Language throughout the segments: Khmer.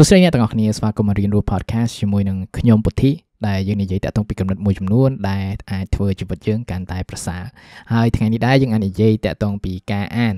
សួស្តីអ្នកទាំងអស់គ្នាស្វាគមន៍មករៀនរស់ podcast ជាមួយនឹងខ្ញុំពុទ្ធិដែលយើងនិយាយតាក់ទងពីកំណត់មួយចំនួនដែលអាចធ្វើជីវិតយើងកាន់តែប្រសើរហើយថ្ងៃនេះដែរយើងអាចនិយាយតាក់ទងពីការអាន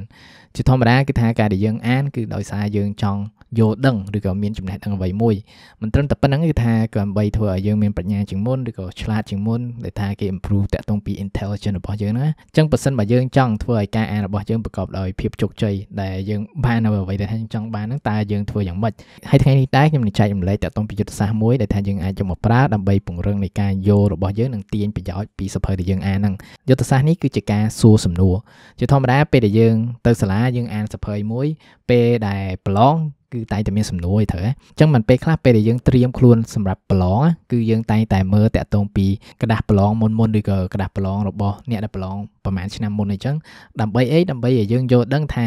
ជាធម្មតាគឺថាការដែលយើងអានគឺដោយសារយើងចង់យល់ដឹងឬក៏មានចំណេះដឹងអ្វីមួយមិនត្រឹមតែប៉ុណ្្នឹងគឺថាក៏ដើម្បីធ្វើឲ្យយើងមានប្រាជ្ញាជាងមុនឬក៏ឆ្លាតជាងមុនដែលថាគេ improve តាក់ទងពី intelligence របស់យើងណាអញ្ចឹងប៉ះសិនបើយើងចង់ធ្វើឲ្យការអានរបស់យើងប្រកបដោយភាពជោគជ័យដែលយើង បាននៅអ្វីដែលថាយើងចង់បានហ្នឹងតើយើងធ្វើយ៉ាងម៉េចហើយថ្ងៃនេះដែរខ្ញុំនឹងចែករំលែកតាក់ទងពីយុទ្ធសាស្ត្រមួយដែលថាយើងអាចយកមកប្រើដើម្បីពង្រឹងនៃការយល់របស់យើងនិងទាញប្រយោជន៍ពីសៀវភៅដែលយើងអានហ្នឹងយុទ្ធសាស្ត្រនេះគឺជាការសួរសំណួរជាធម្មតាពេលដែលយើងទៅសាលាយើងអានសៀវភៅមួយពេលដែលប្រឡងគឺតែងតែមានសំណួរឲ្យត្រូវហ៎អញ្ចឹងមិនពេលខ្លះពេលដែលយើងត្រៀមខ្លួនសម្រាប់ប្រឡងគឺយើងតែងតែមើលតាក់ទងពីกระดาษប្រឡងមុនមុនឬក៏กระดาษប្រឡងរបស់អ្នកដែលប្រឡងប្រហែលឆ្នាំមុនអញ្ចឹងដើម្បីអីដើម្បីឲ្យយើងយល់ដឹងថា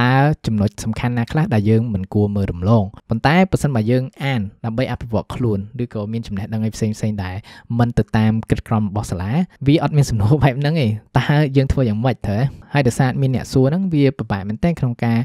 តើចំណុចសំខាន់ណាខ្លះដែលយើងមិនគួរមើលរំលងប៉ុន្តែប្រសិនបើយើងអានដើម្បីអភិវឌ្ឍខ្លួនឬក៏មានចំណេះដឹងឲ្យផ្សេងផ្សេងដែរមិនទៅតាមគិតក្រមរបស់សាលាវាអត់មានសំណួរបែបហ្នឹងទេតើយើងធ្វើយ៉ាងម៉េចទៅហើយដោយសារមានអ្នកសួរហ្នឹងវាពិបាកមែនទែនក្នុងការ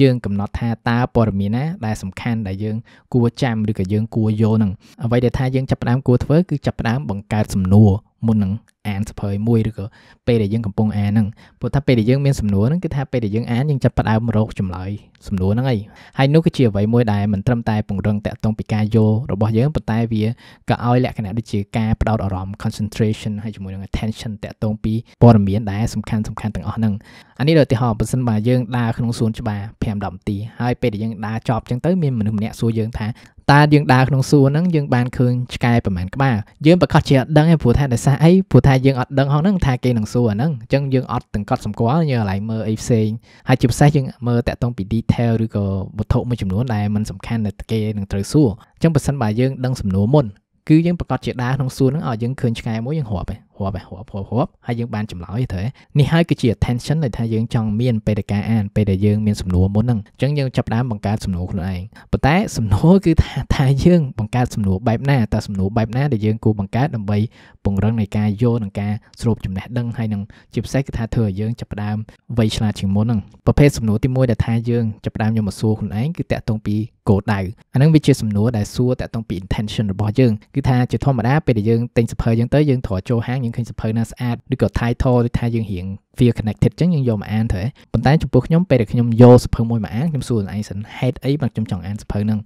យើងកំណត់ថាតើព័ត៌មានណាដែលសំខាន់ដែលយើងគួរចាំឬក៏យើងគួរយល់នឹងអ្វីដែលថាយើងចាប់ផ្ដើមគួរធ្វើគឺចាប់ផ្ដើមបង្កើតសំណួរមុននឹងអានសភើមួយឬក៏ពេលដែលយើងកំពុងអានហ្នឹងព្រោះថាពេលដែលយើងមានសំណួរហ្នឹងគឺថាពេលដែលយើងអានយើងចាប់ផ្ដើមរកចម្លើយសំណួរហ្នឹងហើយហើយនោះគឺជាអ្វីមួយដែលមិនត្រឹមតែពង្រឹងតាក់ទងពីការយល់របស់យើងប៉ុន្តែវាក៏ឲ្យលក្ខណៈដូចជាការផ្ដោតអារម្មណ៍ concentration ហើយជាមួយនឹង attention តាក់ទងពីព័ត៌មានដែលសំខាន់សំខាន់ទាំងអស់ហ្នឹងអានេះដូចឧទាហរណ៍បើសិនបើយើងដើរក្នុងសួនច្បារ5-10នាទីហើយពេលដែលយើងដើរចប់អញ្ចឹងទៅមានមនុស្សម្នាក់សួរយើងថាតែយើងដើរក្នុងសួនហ្នឹងយើងបានឃើញឆ្កែប្រហែលក្បាលយើងប្រកាសជាអត់ដឹងទេព្រោះថាដោយសារអីព្រោះថាយើងអត់ដឹងហោះហ្នឹងថាគេនឹងសួរអាហ្នឹងអញ្ចឹងយើងអត់ទាំងកត់សម្គាល់យើងកន្លែងមើលអីផ្សេងហើយជាពិសេសយើងមើលតាក់ទងពី detail ឬក៏វត្ថុមួយចំនួនដែលมันសំខាន់ដែលគេនឹងត្រូវសួរអញ្ចឹងបើសិនបើយើងដឹង សំណួរមុនគឺយើងប្រកាសជាដើរក្នុងសួនហ្នឹងឲ្យយើងឃើញឆ្កែមួយយើងរាប់ឯងរាប់រាប់រាប់រាប់ហើយយើងបានចម្លើយទេនេះហើយគឺជា attention ដែលថាយើងចង់មានពេលដែលការអានពេលដែលយើងមានសំណួរមុនហ្នឹងអញ្ចឹងយើងចាប់ផ្ដើមបង្កើតសំណួរខ្លួនឯងប៉ុន្តែសំណួរគឺថាថាយើងបង្កើតសំណួរបែបណាតើសំណួរបែបណាដែលយើងគួរបង្កើតដើម្បីពង្រឹងនៃការយល់និងការស្រូបចំណេះដឹងហើយនឹងជាពិសេសគឺថា ធ្វើឲ្យយើងចាប់ផ្ដើមវៃឆ្លាតជាងមុនហ្នឹងប្រភេទសំណួរទី1ដែលថាយើងចាប់ផ្ដើមយកមកសួរខ្លួនឯងគឺតាក់ទងពីគោលដៅអាហ្នឹងវាជាសំណួរដែលសួរតាក់ទងពី intention របស់យើងគឺថាជាធម្មតាពេលដែលយើងទិញសៀវភៅយើងទៅយើងត្រូវចូលហាងយើងឃើញសភៅណាស្អាតឬក៏ title ដូចថាយើងរៀង fear connected ចឹងយើងយកមកអានទៅប៉ុន្តែចំពោះខ្ញុំពេលដែលខ្ញុំយកសភៅមួយមកអានខ្ញុំសួរខ្លួនឯងសិនហេតុអីបានខ្ញុំចង់អានសភៅហ្នឹង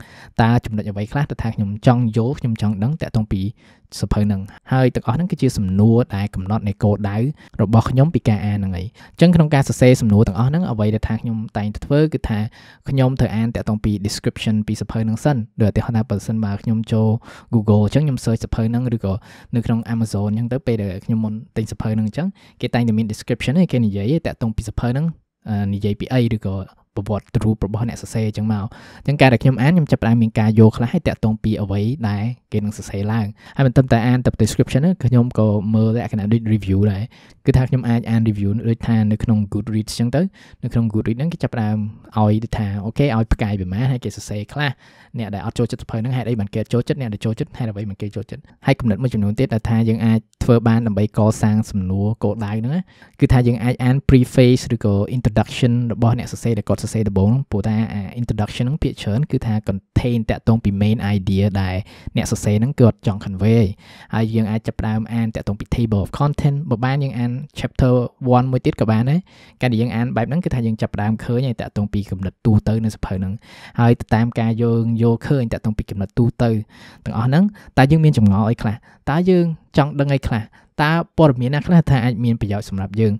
តើចំណុចអ្វីខ្លះដែលថាខ្ញុំចង់យល់ខ្ញុំចង់ដឹងតាក់ទងពីសភៅហ្នឹងហើយទាំងអស់ហ្នឹងគឺជា សំណួរដែលកំណត់នៃគោលដៅរបស់ខ្ញុំពីការអានហ្នឹងឯងអញ្ចឹងក្នុងការសរសេរសំណួរទាំងអស់ហ្នឹងអ្វីដែលថាខ្ញុំតែងធ្វើគឺថាខ្ញុំត្រូវអានតាក់ទងពី description ពីសភៅហ្នឹងសិនដូចឧទាហរណ៍ថាបើសិនបើខ្ញុំចូល Google អញ្ចឹងខ្ញុំ search សភៅហ្នឹងឬក៏នៅក្នុង Amazon អញ្ចឹងទៅពេលដែលខ្ញុំមុនទិញសភៅហ្នឹងអញ្ចឹងគេតែងតែមាន description ហ្នឹងឯងគេនិយាយតាក់ទងពីសភៅហ្នឹងនិយាយពីអីឬក៏ប្រវត្តិរូបរបស់អ្នកសរសេរអញ្ចឹងមកអញ្ចឹងការដែលខ្ញុំអានខ្ញុំចាប់ផ្ដើមមានការយល់ខ្លះហើយតាក់ទងពីអ្វីដែលគេនឹងសរសេរឡើងហើយមិនត្រឹមតែអានតែ description ហ្នឹងខ្ញុំក៏មើលលក្ខណៈដូច review ដែរគឺថាខ្ញុំអាចអាន review ដូចថានៅក្នុង Goodreads អញ្ចឹងទៅនៅក្នុង Goodreads ហ្នឹងគេចាប់ផ្ដើមឲ្យដូចថាអូខេឲ្យផ្កាយប្រមាណហើយគេសរសេរខ្លះអ្នកដែលអត់ចូលចិត្តសភៅហ្នឹងហេតុអីបានគេចូលចិត្តអ្នកដែលចូលចិត្តហេតុអ្វីបានគេចូលចិត្តហើយកំណត់មួយចំនួនទៀតដែលថាយើងអាចធ្វើបានដើម្បីកសាងសំណួរគោលដៅហ្នឹងគឺថាយើងអាចអាន preface ឬក៏ introduction របស់អ្នកសរសេរដែលគាត់សរសេរដំបូងព្រោះថា introduction ហ្នឹងភាគច្រើនគឺថា contain តាក់ទងពី main idea ដែលអ្នកសរសេរហ្នឹងគឺគាត់ចង់ convey ហើយយើងអាចចាប់ផ្ដើមអានតាក់ទងពី table of content បើបានយើងអាន chapter 1មួយទៀតក៏បានដែរការដែលយើងអានបែបហ្នឹងគឺថាយើងចាប់ផ្ដើមឃើញហើយតាក់ទងពីគំនិតទូទៅនៅសភៅហ្នឹងហើយទៅតាមការយើងយល់ឃើញតាក់ទងពីគំនិតទូទៅទាំងអស់ហ្នឹងតើយើងមានចម្ងល់អីខ្លះតើយើងចង់ដឹងអីខ្លះតើព័ត៌មានណាខ្លះថាអាចមានប្រយោជន៍សម្រាប់យើង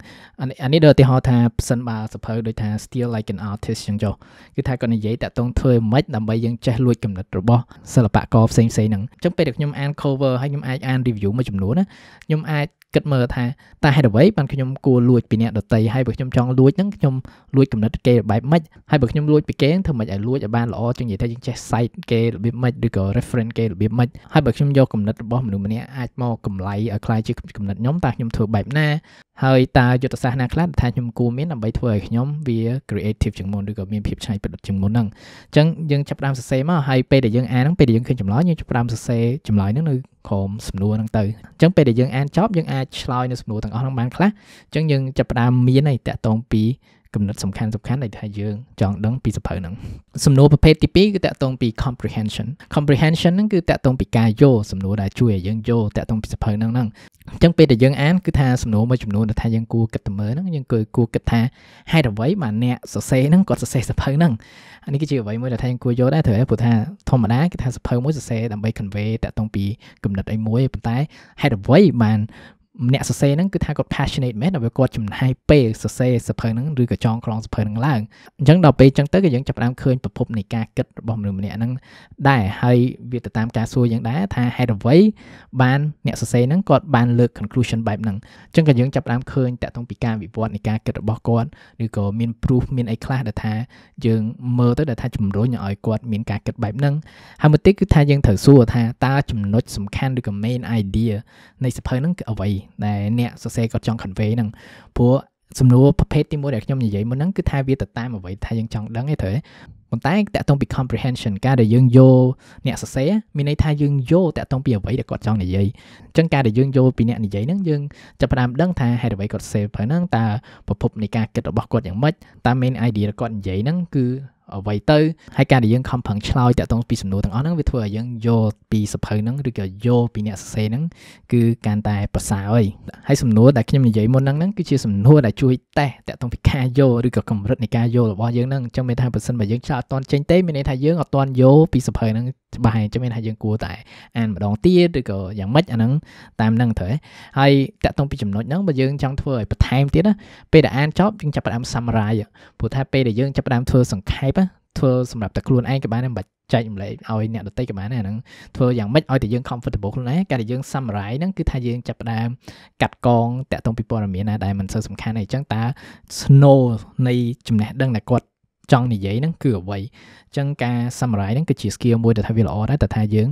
អានេះដល់ឧទាហរណ៍ថាប្រសិនបើសភៅដូចថា Steal Like an Artist ចឹងចុះគឺថាគាត់និយាយតាក់ទងធ្វើម៉េចដើម្បីយើងចេះលួចគំនិតរបស់សិល្បករផ្សេងៗហ្នឹងអញ្ចឹងពេលដែលខ្ញុំអាន cover ហើយខ្ញុំអាចអាន review មួយចំនួនណាខ្ញុំអាចគិតមើលថាតើហេតុអ្វីបានខ្ញុំគួរលួចពីអ្នកដតីហើយបើខ្ញុំចង់លួចហ្នឹងខ្ញុំលួចកំណត់គេបែបម៉េចហើយបើខ្ញុំលួចពីគេធ្វើម៉េចឲ្យលួចឲ្យបានល្អជាងនិយាយថាយើងចេះ site គេរបៀបម៉េចឬក៏ reference គេរបៀបម៉េចហើយបើខ្ញុំយកកំណត់របស់មនុស្សម្នាក់អាចមកកម្លៃឲ្យខ្លាយជាកំណត់ខ្ញុំតើខ្ញុំធ្វើបែបណាហើយតើយុទ្ធសាស្ត្រណាខ្លះថាខ្ញុំគួរមានដើម្បីធ្វើឲ្យខ្ញុំវា creative ជាងមុនឬក៏មានភាពច្នៃប្រឌិតជាងមុនហ្នឹងអញ្ចឹងយើងចាប់ផ្ដើមសរសេរមកហើយពេលដែលយើងអានហ្នឹងពេលដែលយើងឃើញចម្លើយយើងចាប់ផ្ដើមសរសេរចម្លើយហ្នឹងនៅក្រោមសំណួរហ្នឹងទៅអញ្ចឹងពេលដែលយើងអានចប់យើងអាចឆ្លើយនៅសំណួរទាំងអស់ហ្នឹងបានខ្លះអញ្ចឹងយើងចាប់ផ្ដើមមានអីតាក់ទងពីគំនិតសំខាន់សំខាន់ដែលថាយើងចង់ដឹងពីសភៅហ្នឹងសំណួរប្រភេទទី2គឺតាក់ទងពី comprehension comprehension ហ្នឹងគឺតាក់ទងពីការយល់សំណួរដែលជួយឲ្យយើងយល់តាក់ទងពីសភៅហ្នឹងហ្នឹងអញ្ចឹងពេលដែលយើងអានគឺថាសំណួរមួយចំនួនដែលថាយើងគួរគិតទៅមើលហ្នឹងយើងគួរគិតថាហេតុអ្វីបានអ្នកសរសេរហ្នឹងគាត់សរសេរសភៅហ្នឹងអានេះគឺជាអ្វីមួយដែលថាយើងគួរយល់ដែរត្រូវព្រោះថាធម្មតាគេថាសភៅមួយសរសេរដើម្បី convey តាក់ទងពីគំនិតអីមួយប៉ុន្តែហេតុអ្វីបានអ្នកសរសេរហ្នឹងគឺថាគាត់ passionate មែនដល់គាត់ចំណាយពេលសរសេរសភៅហ្នឹងឬក៏ចងក្រងសភៅហ្នឹងឡើងអញ្ចឹងដល់ពេលអញ្ចឹងទៅក៏យើងចាប់ផ្ដើមឃើញប្រភពនៃការគិតរបស់មនុស្សម្នាក់ហ្នឹងដែរហើយវាទៅតាមការសួរយើងដែរថាហេតុអ្វីបានអ្នកសរសេរហ្នឹងគាត់បានលើក conclusion បែបហ្នឹងអញ្ចឹងក៏យើងចាប់ផ្ដើមឃើញតាក់ទងពីការវិវត្តនៃការគិតរបស់គាត់ឬក៏មាន proof មានអីខ្លះដែលថាយើងមើលទៅដែលថាជំរុញឲ្យគាត់មានការគិតបែបហ្នឹងហើយមួយទៀតគឺថាយើងត្រូវសួរថាតើចំណុចសំខាន់ឬក៏ main idea នៃសភៅហ្នឹងគឺអ្វីដែលអ្នកសរសេរគាត់ចង់ convey ហ្នឹងព្រោះសំណួរប្រភេទទីមួយដែលខ្ញុំនិយាយមុនហ្នឹងគឺថាវាទៅតាមអ្វីថាយើងចង់ដឹងឯងត្រូវទេប៉ុន្តែតាក់ទងពី comprehension ការដែលយើងយល់អ្នកសរសេរមានន័យថាយើងយល់តាក់ទងពីអ្វីដែលគាត់ចង់និយាយអញ្ចឹងការដែលយើងយល់ពីអ្នកនិយាយហ្នឹងយើងចាប់ផ្ដើមដឹងថាហេតុអ្វីគាត់ save ហ្នឹងតើប្រភពនៃការគិតរបស់គាត់យ៉ាងម៉េចតើ main idea របស់គាត់និយាយហ្នឹងគឺអ្វីទៅហើយការដែលយើងខំប្រឹងឆ្លើយតាក់ទងពីសំណួរទាំងអស់ហ្នឹងវាធ្វើឲ្យយើងយល់ពីសភៅហ្នឹងឬក៏យល់ពីអ្នកសរសេរហ្នឹងគឺកាន់តែប្រសើរហើយហើយសំណួរដែលខ្ញុំនិយាយមុនហ្នឹងហ្នឹងគឺជាសំណួរដែលជួយតេស្តតាក់ទងពីការយល់ឬក៏កម្រិតនៃការយល់របស់យើងហ្នឹងអញ្ចឹងមានថាបើសិនបើយើងឆ្លើយអត់ទាន់ចេញទេមានន័យថាយើងអត់ទាន់យល់ពីសភៅហ្នឹងច្បាស់ហើយចាំមានថាយើងគួរតែអានម្ដងទៀតឬក៏យ៉ាងម៉េចអាហ្នឹងតាមហ្នឹងត្រូវហើយតាក់ទងពីចំណុចហ្នឹងបើយើង ចង់ធ្វើឲ្យបន្ថែមទៀតណាពេលដែលអានចប់យើងចាប់ផ្ដើម summarize ព្រោះថាពេលដែលយើងចាប់ផ្ដើមធ្វើសង្ខេបធ្វើសម្រាប់តែខ្លួនឯងក៏បានដែរមិនបាច់ចែករំលែកឲ្យអ្នកដទៃក៏បានដែរអាហ្នឹងធ្វើយ៉ាងម៉េចឲ្យតែយើង comfortable ខ្លួនឯងការដែលយើង summarize ហ្នឹងគឺថាយើងចាប់ផ្ដើមកាត់កងតាក់ទងពីព័ត៌មានណាដែលមិនសូវសំខាន់អីចឹងតើ snow នៃចំណេះដឹងដែលគាត់ចង់និយាយហ្នឹងគឺអ្វីអញ្ចឹងការ summarize ហ្នឹងគឺជា skill មួយដែលថាវាល្អដែរតែថាយើង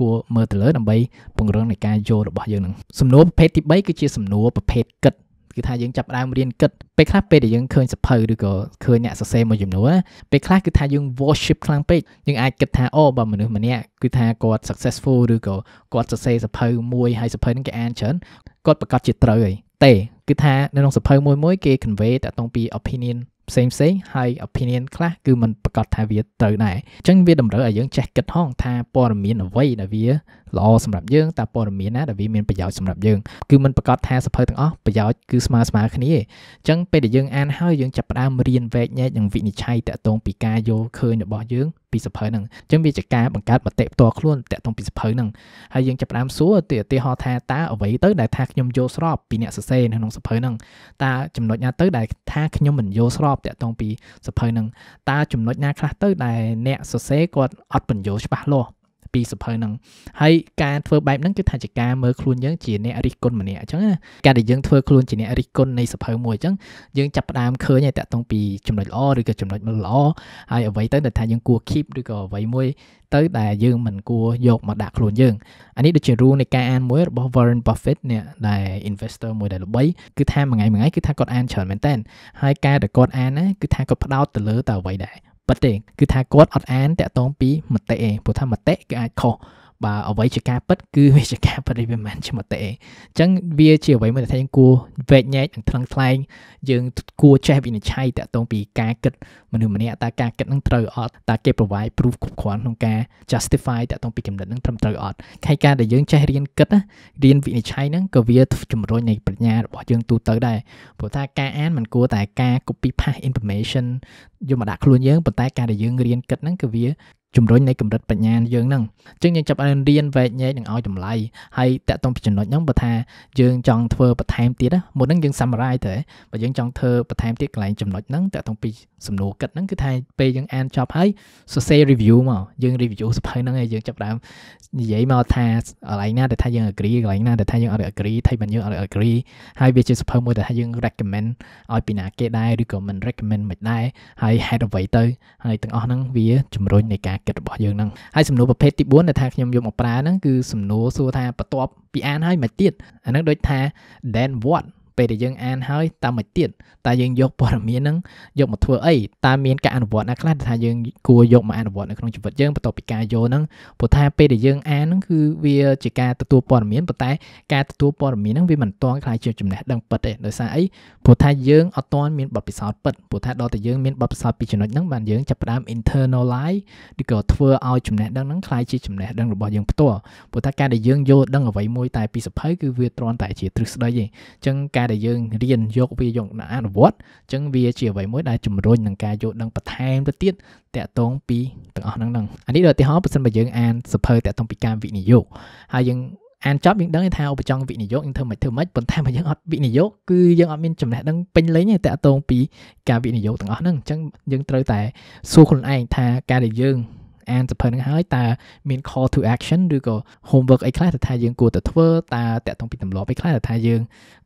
គួរមើលទៅលើដើម្បីពង្រឹងនៃការយល់របស់យើងហ្នឹងសំណួរប្រភេទទី3គឺជាសំណួរប្រភេទគិតគឺថាយើងចាប់ដើមរៀនគិតពេលខ្លះពេលដែលយើងឃើញសភៅឬក៏ឃើញអ្នកសរសេរមួយចំនួនពេលខ្លះគឺថាយើង worship ខ្លាំងពេកយើងអាចគិតថាអូបើមនុស្សម្នាក់គឺថាគាត់ successful ឬក៏គាត់សរសេរសភៅមួយហើយសភៅហ្នឹងគេអានច្រើនគាត់ប្រកាសជាត្រូវហើយទេគឺថានៅក្នុងសភៅមួយមួយគេ convey តាក់ទងពី opinion ផ្សេងផ្សេងហើយ opinion ខ្លះគឺมันប្រកាសថាវាត្រូវដែរអញ្ចឹងវាតម្រូវឲ្យយើងចេះគិតហងថាព័ត៌មានអ្វីដែលវាល្អសម្រាប់យើងតើព័ត៌មានណាដែលវាមានប្រយោជន៍សម្រាប់យើងគឺมันប្រកាសថាសភៅទាំងអស់ប្រយោជន៍គឺស្មើស្មើគ្នាអញ្ចឹងពេលដែលយើងអានហើយយើងចាប់ផ្ដើមរៀនវែកញែកនិងវិនិច្ឆ័យតកតងពីការយល់ឃើញរបស់យើងពីសភៅហ្នឹងអញ្ចឹងវាជាការបង្កើតមតិផ្ទាល់ខ្លួនតកតងពីសភៅហ្នឹងហើយយើងចាប់ផ្ដើមសួរឧទាហរណ៍ថាតើអ្វីទៅដែលថាខ្ញុំយល់ស្របពីអ្នកសរសេរនៅក្នុងសភៅហ្នឹងតើចំណុចណាទៅដែលថាខ្ញុំមិនយល់ស្របតកតងពីសភៅហ្នឹងតើចំណុចណាខ្លះទៅ ដែលអ្នកសរសេរគាត់អត់បញ្យល់ច្បាស់លាស់ពីសភៅហ្នឹងហើយការធ្វើបែបហ្នឹងគឺថាជាការមើលខ្លួនយើងជាអ្នករិះគន់ម្នាក់អញ្ចឹងណាការដែលយើងធ្វើខ្លួនជាអ្នករិះគន់នៃសភៅមួយអញ្ចឹងយើងចាប់ផ្ដើមឃើញហើយតាក់ទងពីចំណុចល្អឬក៏ចំណុចមិនល្អហើយអ្វីទៅដែលថាយើងគួរ keep ឬក៏អ្វីមួយទៅដែលយើងមិនគួរយកមកដាក់ខ្លួនយើងអានេះដូចជា rule នៃការអានមួយរបស់ Warren Buffett អ្នកដែល investor មួយដែលល្បីគឺថាមួយថ្ងៃមួយថ្ងៃគឺថាគាត់អានច្រើនមែនតើហើយការដែលគាត់អានណាគឺថាគាត់ផ្ដោតទៅលើតើអ្វីដែរប៉ុន្តែគឺថាគាត់អត់អានតាក់ទងពីមតិឯងព្រោះថាមតិគឺអាចខុសបើអ្វីជាការពិតគឺវាជាការពិតវាមិនមែនជាមតិអញ្ចឹងវាជាអ្វីមួយដែលថាយើងគួរវែកញែកនិងថ្លឹងថ្លែង យើងគួរចេះវិនិច្ឆ័យតាក់ទងពីការគិតមនុស្សម្នាក់តើការគិតនឹងត្រូវអត់តើគេ provide proof គ្រប់គ្រាន់ក្នុងការ justify តាក់ទងពីគំនិតនឹងត្រឹមត្រូវអត់ខេការដែលយើងចេះរៀនគិតណារៀនវិនិច្ឆ័យហ្នឹងក៏វាជំរុញនៃប្រាជ្ញារបស់យើងទូទៅដែរព្រោះថាការអានមិនគួរតែការ copy paste information យកមកដាក់ខ្លួនយើងប៉ុន្តែការដែលយើងរៀនគិតហ្នឹងគឺវាជំរុញនៃកម្រិតបញ្ញាយើងហ្នឹងអញ្ចឹងយើងចាប់បានរៀនវែកញែកនឹងឲ្យតម្លៃហើយតាក់ទងពីចំណុចហ្នឹងបើថាយើងចង់ធ្វើបន្ថែមទៀតមុនហ្នឹងយើង summarize ទៅបើយើងចង់ធ្វើបន្ថែមទៀតកន្លែងចំណុចហ្នឹងតាក់ទងពីសំណួរគិតហ្នឹងគឺថាពេលយើងអានចប់ហើយសរសេរ review មកយើង review សៀវភៅហ្នឹងហើយយើងចាប់ដើមនិយាយមកថាកន្លែងណាដែលថាយើង agree កន្លែងណាដែលថាយើងអត់ agree ថៃមិនយើងអត់ agree ហើយវាជាសៀវភៅមួយដែលថាយើង recommend ឲ្យពីណាគេដែរឬក៏មិន recommend មិនដែរហើយ head អ្វីទៅហើយទាំងអស់ហ្នឹងវាជំរុញនៃការគិតរបស់យើងហ្នឹងហើយសំណួរប្រភេទទី4ដែលថាខ្ញុំយកមកប្រើហ្នឹងគឺសំណួរសួរថាបន្ទាប់ពីអានហើយមកទៀតអាហ្នឹងដូចថា then what ពេលដែលយើងអានហើយតើមិនទៀតតើយើងយកព័ត៌មានហ្នឹងយកមកធ្វើអីតើមានការអនុវត្តណាខ្លះដែលថាយើងគួរយកមកអនុវត្តនៅក្នុងជីវិតយើងបន្ទាប់ពីការយល់ហ្នឹងព្រោះថាពេលដែលយើងអានហ្នឹងគឺវាជាការទទួលព័ត៌មានប៉ុន្តែការទទួលព័ត៌មានហ្នឹងវាមិនទាន់ខ្លាយជាចំណេះដឹងពិតទេដោយសារអីព្រោះថាយើងអត់ទាន់មានបទពិសោធន៍ពិតព្រោះថាដល់តែយើងមានបទពិសោធន៍ពីចំណុចហ្នឹងបានយើងចាប់ផ្ដើម internalize ឬក៏ធ្វើឲ្យចំណេះដឹងហ្នឹងខ្លាយជាចំណេះដឹងរបស់យើងផ្ទាល់ព្រោះថាការដែលយើងយល់ដឹងអ្វីមួយតែពីសភៅគឺវាទ្រាំតែជាទ្រឹស្ដីទេអញ្ចឹងការការដែលយើងរៀនយកវាយកអនុវត្តអញ្ចឹងវាជាអ្វីមួយដែលជំរុញនឹងការយល់ដឹងបន្ថែមទៅទៀតតកតងពីទាំងអស់ហ្នឹងហ្នឹងអានេះដូចឧទាហរណ៍ប្រសិនបើយើងអានសភៅតកតងពីការវិនិយោគហើយយើងអានចប់យើងដឹងថាឧបចង់វិនិយោគយើងធ្វើមិនធ្វើមិនប៉ុន្តែបើយើងអត់វិនិយោគគឺយើងអត់មានចំណេះដឹងពេញលេញទេតកតងពីការវិនិយោគទាំងអស់ហ្នឹងអញ្ចឹងយើងត្រូវតែសួរខ្លួនឯងថាការដែលយើងអានសៀវភៅនឹងហើយតើមាន call to action ឬក៏ homework អីខ្លះដែលថាយើងគួរតែធ្វើតើតាក់ទងពីទម្លាប់អីខ្លះដែលថាយើង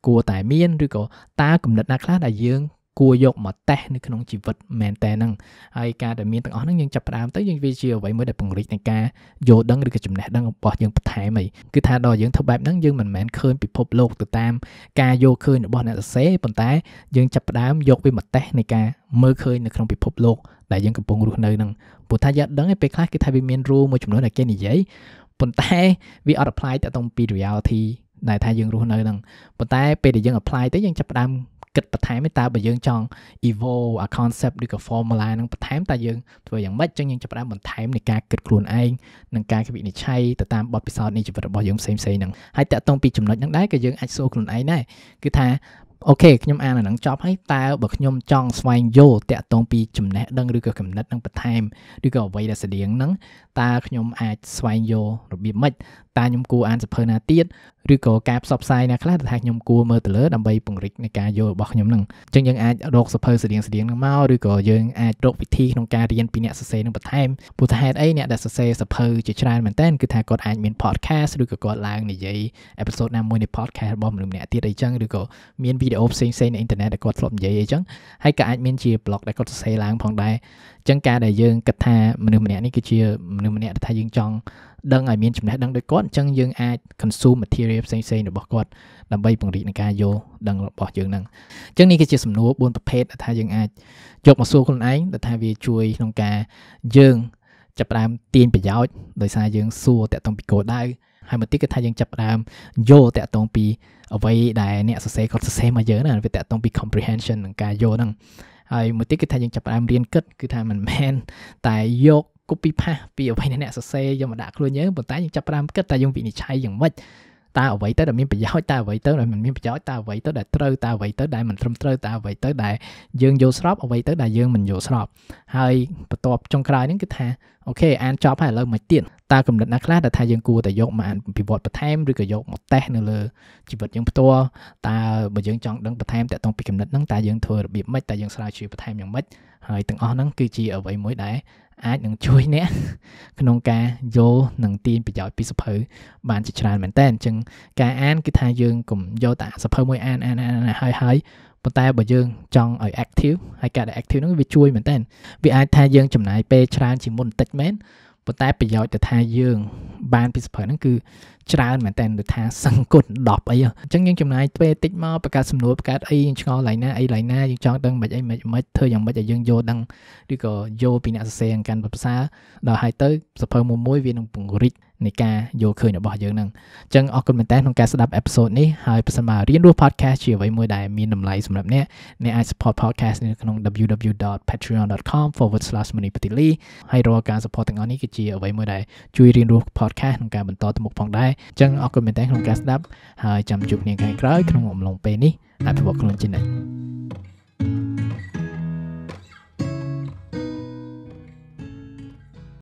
គួរតែមានឬក៏តើគំនិតណាខ្លះដែលយើងគួរយកមកតេស្តនៅក្នុងជីវិតមែនតើហ្នឹងហើយការដែលមានទាំងអស់ហ្នឹងយើងចាប់ផ្ដើមទៅយើងវាជាអ្វីមួយដែលពង្រីកនៃការយល់ដឹងឬក៏ចំណេះដឹងរបស់យើងបន្ថែមហីគឺថាដល់យើងធ្វើបែបហ្នឹងយើងមិនមែនឃើញពិភពលោកទៅតាមការយល់ឃើញរបស់អ្នកសរសេរប៉ុន្តែយើងចាប់ផ្ដើមយកវាមកតេស្តនៃការមើលឃើញនៅក្នុងពិភពលោកដែលយើងកំពុងរស់នៅហ្នឹងព្រោះថាយើងដឹងឯពេលខ្លះគឺថាវាមានរូមួយចំនួនដែលគេនិយាយប៉ុន្តែវាអត់ apply ទៅតាមពី reality ដែលថាយើងរស់នៅហ្នឹងប៉ុន្តែពេលដែលយើង apply ទៅយើងចាប់ផ្ដើមគិតបន្ថែមទេតើបើយើងចង់ evolve a concept ឬក៏ formula នឹងបន្ថែមតើយើងធ្វើយ៉ាងម៉េចចឹងយើងចាប់ផ្ដើមបន្ថែមនៃការគិតខ្លួនឯងនិងការវិនិច្ឆ័យទៅតាមបទពិសោធន៍នៃជីវិតរបស់យើងផ្សេងៗហ្នឹងហើយតាក់ទងពីចំណុចហ្នឹងដែរក៏យើងអាចសួរខ្លួនឯងដែរគឺថាអូខេខ្ញុំអានអានឹងចប់ហើយតើបើខ្ញុំចង់ស្វែងយល់តាក់ទងពីចំណេះដឹងឬក៏គំនិតនឹងបន្ថែមឬក៏អ្វីដែលស្តៀងហ្នឹងតើខ្ញុំអាចស្វែងយល់របៀបម៉េចតើខ្ញុំគួរអានសៀវភៅណាទៀតឬក៏ការផ្សព្វផ្សាយណាខ្លះដែលថាខ្ញុំគួរមើលទៅលើដើម្បីពង្រីកនៃការយល់របស់ខ្ញុំហ្នឹងអញ្ចឹងយើងអាចរកសៀវភៅស្រៀងស្រៀងហ្នឹងមកឬក៏យើងអាចរកវិធីក្នុងការរៀនពីអ្នកសរសេរនឹងបន្ថែមព្រោះថាហេតុអីអ្នកដែលសរសេរសៀវភៅជាច្រើនមែនតើគឺថាគាត់អាចមាន podcast ឬក៏គាត់ឡើងនិយាយ episode ណាមួយនៃ podcast របស់មនុស្សម្នាក់ទៀតអីចឹងឬក៏មានវីដេអូផ្សេងផ្សេងនៅអ៊ីនធឺណិតដែលគាត់ធ្លាប់និយាយអីចឹងហើយក៏អាចមានជា blog ដែលគាត់សរសេរឡើងផងដែរអញ្ចឹងការដែលយើងគិតថាមនុស្សម្នាក់នេះគឺជាមនុស្សម្នាក់ដែលថាយើងចង់ដឹងឲ្យមានចំណេះដឹងដូចគាត់អញ្ចឹងយើងអាច consume material ផ្សេងៗរបស់គាត់ដើម្បីពង្រីកនៃការយល់ដឹងរបស់យើងហ្នឹងអញ្ចឹងនេះគឺជាសំណួរ4ប្រភេទដែលថាយើងអាចយកមកសួរខ្លួនឯងដែលថាវាជួយក្នុងការយើងចាប់ផ្ដើមទាញប្រយោជន៍ដោយសារយើង សួរតាក់ទងពីគោលដៅហើយមួយទៀតគឺថាយើងចាប់ផ្ដើមយល់តាក់ទងពីអ្វីដែលអ្នកសរសេរគាត់សរសេរមកយើងណាវាតាក់ទងពី comprehension នឹងការយល់ហ្នឹងហើយមួយទៀតគឺថាយើងចាប់ផ្ដើមរៀនគិតគឺថាមិនមែនតែយក copy paste ពីអ្វីដែលអ្នកសរសេរយកមកដាក់ខ្លួនយើងប៉ុន្តែយើងចាប់ផ្ដើមគិតតែយើងវិនិច្ឆ័យយ៉ាងម៉េចតើអ្វីទៅដែលមានប្រយោជន៍តើអ្វីទៅដែលមិនមានប្រយោជន៍តើអ្វីទៅដែលត្រូវតើអ្វីទៅដែលមិនត្រឹមត្រូវតើអ្វីទៅដែលយើងយល់ស្របអ្វីទៅដែលយើងមិនយល់ស្របហើយបន្ទាប់ចុងក្រោយហ្នឹងគឺថាអូខេអានចប់ហើយឥឡូវមកទៀតតើកំណត់ណាខ្លះដែលថាយើងគួរតែយកមកអានពិវត្តបន្ថែមឬក៏យកមកតេស្តនៅលើជីវិតយើងផ្ទាល់តើបើយើងចង់ដឹងបន្ថែមតកតងពីកំណត់ហ្នឹងតើយើងធ្វើរបៀបម៉េចតើយើងស្រាវជ្រាវបន្ថែមយ៉ាងម៉េចហើយទាំងអស់ហ្នឹងគឺជាអ្វីមួយដែលអាចនឹងជួយអ្នកក្នុងការយល់និងទាញប្រយោជន៍ពីសភៅបានជាច្រើនមែនតើអញ្ចឹងការអានគឺថាយើងកុំយកតែសភៅមួយអានអានអានហើយហើយប៉ុន្តែបើយើងចង់ឲ្យ active ហើយការដែល active ហ្នឹងវាជួយមែនតើវាអាចថាយើងចំណាយពេលច្រើនជាងមុនបន្តិចមែនប៉ុន្តែប្រយោជន៍ទៅថាយើង បានពីសភៅហ្នឹងគឺច្រើនមែនតើដូចថាសង្គុត10អីអញ្ចឹងយើងចំណាយពេលតិចមកបង្កើតសំណួរបង្កើតអីយើងឆ្ងល់ឡៃណាអីឡៃណាយើងចង់ដឹងមិនអីមិនមិនធ្វើយ៉ាងម៉េចឲ្យយើងយល់ដឹងឬក៏យល់ពីអ្នកសរសេរកាន់បទផ្សាដល់ហើយទៅសភៅមួយមួយវានឹងពង្រីកនៃការយល់ឃើញរបស់យើងហ្នឹងអញ្ចឹងអរគុណមែនតើក្នុងការស្ដាប់អេពីសូតនេះហើយប្រសិនបើរៀនរស់ podcast ជាអ្វីមួយដែលមានតម្លៃសម្រាប់អ្នកអ្នកអាច support podcast នៅក្នុង www.patreon.com/monipatili ហើយរាល់ការ support ទាំងអស់នេះគឺជាអ្វីមួយដែលជួយរៀនរស់ podcast ក្នុងការបន្តទៅមុខផងដែរអញ្ចឹងអរគុណមែនតើក្នុងការស្ដាប់ហើយចាំជួបគ្នាថ្ងៃក្រោយក្នុងអំឡុងពេលនេះអភិវឌ្ឍខ្លួនជានិច្ច